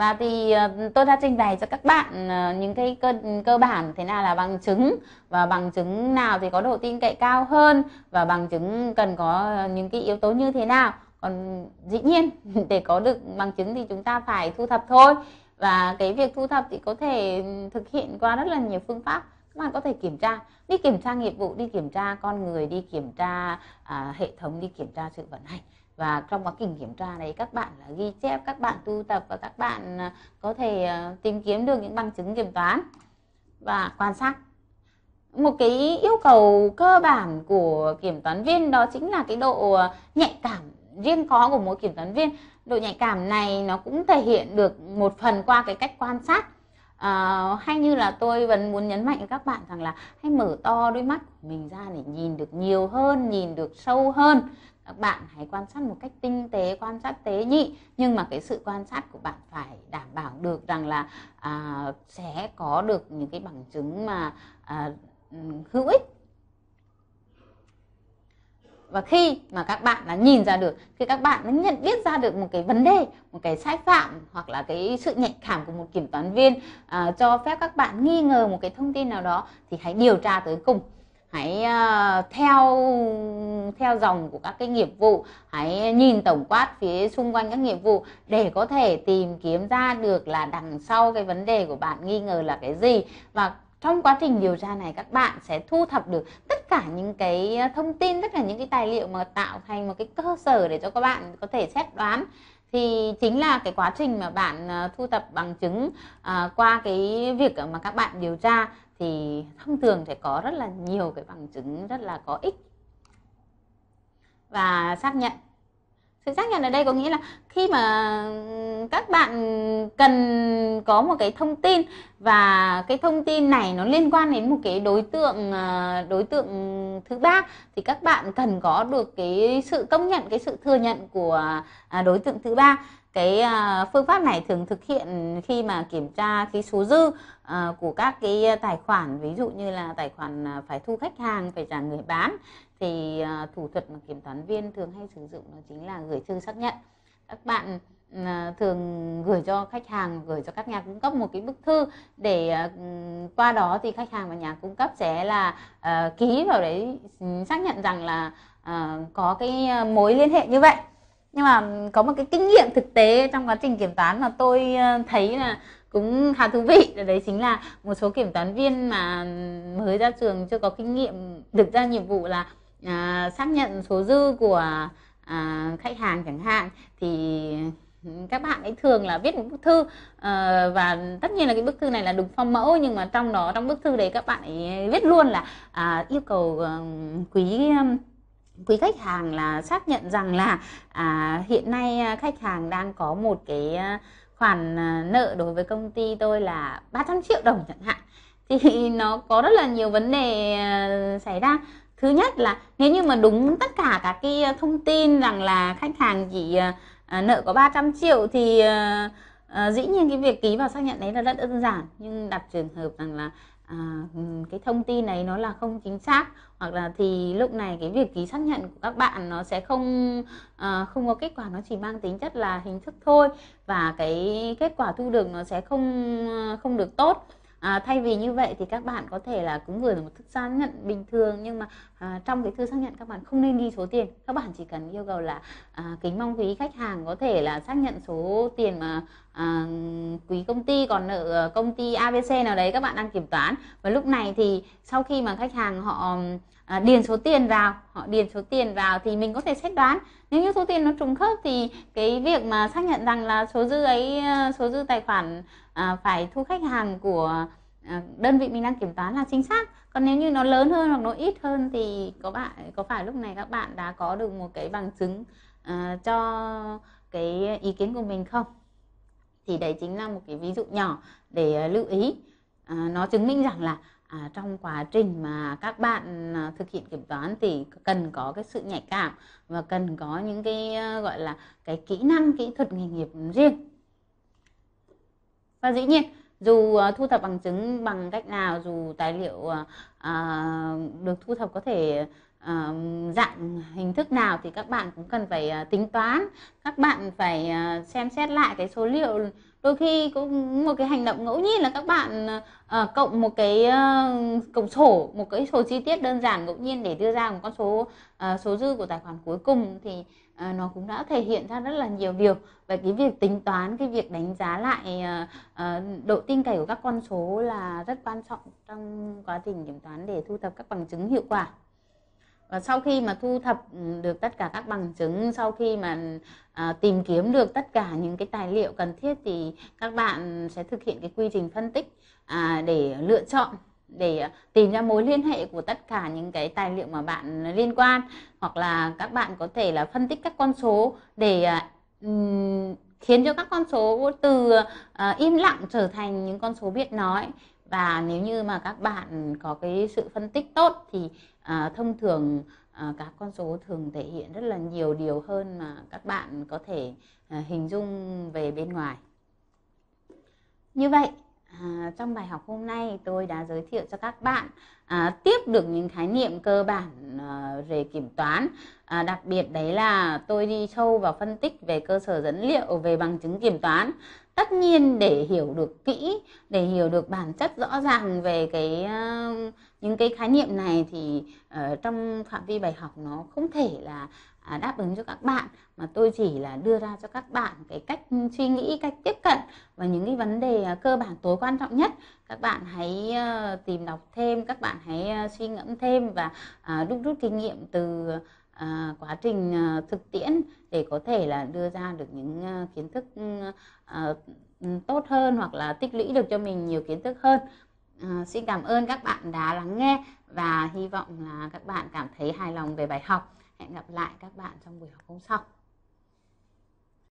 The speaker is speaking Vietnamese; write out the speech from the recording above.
và thì ờ, tôi đã trình bày cho các bạn ờ, những cái cơ, cơ bản thế nào là bằng chứng và bằng chứng nào thì có độ tin cậy cao hơn và bằng chứng cần có ờ, những cái yếu tố như thế nào còn dĩ nhiên để có được bằng chứng thì chúng ta phải thu thập thôi và cái việc thu thập thì có thể ừ, thực hiện qua rất là nhiều phương pháp các bạn có thể kiểm tra đi kiểm tra nghiệp vụ đi kiểm tra con người đi kiểm tra à, hệ thống đi kiểm tra sự vận hành và trong quá trình kiểm tra đấy các bạn là ghi chép các bạn tu tập và các bạn à, có thể à, tìm kiếm được những bằng chứng kiểm toán và quan sát một cái yêu cầu cơ bản của kiểm toán viên đó chính là cái độ à, nhạy cảm riêng có của mỗi kiểm toán viên độ nhạy cảm này nó cũng thể hiện được một phần qua cái cách quan sát à, hay như là tôi vẫn muốn nhấn mạnh với các bạn rằng là hãy mở to đôi mắt của mình ra để nhìn được nhiều hơn nhìn được sâu hơn các bạn hãy quan sát một cách tinh tế quan sát tế nhị nhưng mà cái sự quan sát của bạn phải đảm bảo được rằng là à, sẽ có được những cái bằng chứng mà à, hữu ích và khi mà các bạn đã nhìn ra được khi các bạn đã nhận biết ra được một cái vấn đề một cái sai phạm hoặc là cái sự nhạy cảm của một kiểm toán viên à, cho phép các bạn nghi ngờ một cái thông tin nào đó thì hãy điều tra tới cùng hãy uh, theo theo dòng của các cái nghiệp vụ hãy nhìn tổng quát phía xung quanh các nghiệp vụ để có thể tìm kiếm ra được là đằng sau cái vấn đề của bạn nghi ngờ là cái gì và trong quá trình điều tra này các bạn sẽ thu thập được cả những cái ờ, thông tin tất cả những cái tài liệu mà tạo thành một cái cơ sở để cho các bạn có thể xét đoán thì chính là cái quá trình mà bạn ờ, thu thập bằng chứng à, qua cái việc mà các bạn điều tra thì thông thường sẽ có rất là nhiều cái bằng chứng rất là có ích và xác nhận sự xác nhận ở đây có nghĩa là khi mà ừ, các bạn cần có một cái thông tin và cái thông tin này nó liên quan đến một cái đối tượng ờ, đối tượng thứ ba thì các bạn cần có được cái sự công nhận cái sự thừa nhận của à, đối tượng thứ ba cái à, phương pháp này thường thực hiện khi mà kiểm tra cái số dư à, của các cái tài khoản ví dụ như là tài khoản à, phải thu khách hàng phải trả người bán thì thủ thuật mà kiểm toán viên thường hay sử dụng đó chính là gửi thư xác nhận các bạn thường gửi cho khách hàng gửi cho các nhà cung cấp một cái bức thư để qua đó thì khách hàng và nhà cung cấp sẽ là ký vào đấy xác nhận rằng là có cái mối liên hệ như vậy nhưng mà có một cái kinh nghiệm thực tế trong quá trình kiểm toán mà tôi ờ, thấy là cũng khá thú vị là đấy chính là một số kiểm toán viên mà mới ra trường chưa có kinh nghiệm được ra nhiệm vụ là à, xác nhận số dư của à, khách hàng chẳng hạn thì các bạn ấy thường là viết một bức thư ờ, và tất nhiên là cái bức thư này là đúng phong mẫu nhưng mà trong đó trong bức thư đấy các bạn ấy viết luôn là à, yêu cầu ờ, quý quý khách hàng là xác nhận rằng là à, hiện nay à, khách hàng đang có một cái à, khoản à, nợ đối với công ty tôi là 300 triệu đồng chẳng hạn thì nó có rất là nhiều vấn đề xảy ra thứ nhất là nếu như mà đúng tất cả các cái thông tin rằng là khách hàng chỉ nợ có 300 triệu thì dĩ nhiên cái việc ký vào xác nhận đấy là rất đơn giản nhưng đặt trường hợp rằng là à, ừ, cái thông tin này nó là không chính xác hoặc là thì lúc này cái việc ký xác nhận của các bạn nó sẽ không à, không có kết quả nó chỉ mang tính chất là hình thức thôi và cái kết quả thu được nó sẽ không ờ, không được tốt À, thay vì như vậy thì các bạn có thể là cũng gửi một thức xác nhận bình thường nhưng mà à, trong cái thư xác nhận các bạn không nên ghi số tiền các bạn chỉ cần yêu cầu là à, kính mong quý khách hàng có thể là xác nhận số tiền mà à, quý công ty còn nợ ờ, công ty abc nào đấy các bạn đang kiểm toán và lúc này thì sau khi mà khách hàng họ à, điền số tiền vào họ điền số tiền vào thì mình có thể xét đoán nếu như số tiền nó trùng khớp thì cái việc mà xác nhận rằng là số dư ấy ờ, số dư tài khoản à, phải thu khách hàng của Ờ, đơn vị mình đang kiểm toán là chính xác còn nếu như nó lớn hơn hoặc nó ít hơn thì có bạn có phải lúc này các bạn đã có được một cái bằng chứng uh, cho cái ý kiến của mình không thì đấy chính là một cái ví dụ nhỏ để ờ, lưu ý à, nó chứng minh rằng là à, trong quá trình mà các bạn à, thực hiện kiểm toán thì cần có cái sự nhạy cảm và cần có những cái à, gọi là cái kỹ năng kỹ thuật nghề nghiệp riêng và dĩ nhiên dù ờ, thu thập bằng chứng bằng cách nào dù tài liệu à, được thu thập có thể à, dạng hình thức nào thì các bạn cũng cần phải à, tính toán các bạn phải à, xem xét lại cái số liệu đôi khi cũng một cái hành động ngẫu nhiên là các bạn uh, cộng một cái uh, cộng sổ một cái sổ chi tiết đơn giản ngẫu nhiên để đưa ra một con số uh, số dư của tài khoản cuối cùng thì uh, nó cũng đã thể hiện ra rất là nhiều điều về cái việc tính toán cái việc đánh giá lại uh, uh, độ tin cậy của các con số là rất quan trọng trong quá trình kiểm toán để thu thập các bằng chứng hiệu quả và sau khi mà thu thập ừ, được tất cả các bằng chứng sau khi mà à, tìm kiếm được tất cả những cái tài liệu cần thiết thì các bạn sẽ thực hiện cái quy trình phân tích à, để lựa chọn để tìm ra mối liên hệ của tất cả những cái tài liệu mà bạn liên quan hoặc là các bạn có thể là phân tích các con số để um, khiến cho các con số từ uh, im lặng trở thành những con số biết nói và nếu như mà các bạn có cái sự phân tích tốt thì à, thông thường à, các con số thường thể hiện rất là nhiều điều hơn mà các bạn có thể à, hình dung về bên ngoài như vậy à, trong bài học hôm nay tôi đã giới thiệu cho các bạn à, tiếp được những khái niệm cơ bản à, về kiểm toán à, đặc biệt đấy là tôi đi sâu vào phân tích về cơ sở dẫn liệu về bằng chứng kiểm toán tất nhiên để hiểu được kỹ để hiểu được bản chất rõ ràng về cái uh, những cái khái niệm này thì uh, trong phạm vi bài học nó không thể là uh, đáp ứng cho các bạn mà tôi chỉ là đưa ra cho các bạn cái cách suy nghĩ cách tiếp cận và những cái vấn đề à, cơ bản tối quan trọng nhất các bạn hãy ờ, tìm đọc thêm các bạn hãy suy ngẫm thêm và đúc rút kinh nghiệm từ à, quá trình à, thực tiễn để có thể là đưa ra được những à, kiến thức ừ, à, ừ, tốt hơn hoặc là tích lũy được cho mình nhiều kiến thức hơn à, xin cảm ơn các bạn đã lắng nghe và hy vọng là các bạn cảm thấy hài lòng về bài học hẹn gặp lại các bạn trong buổi học hôm sau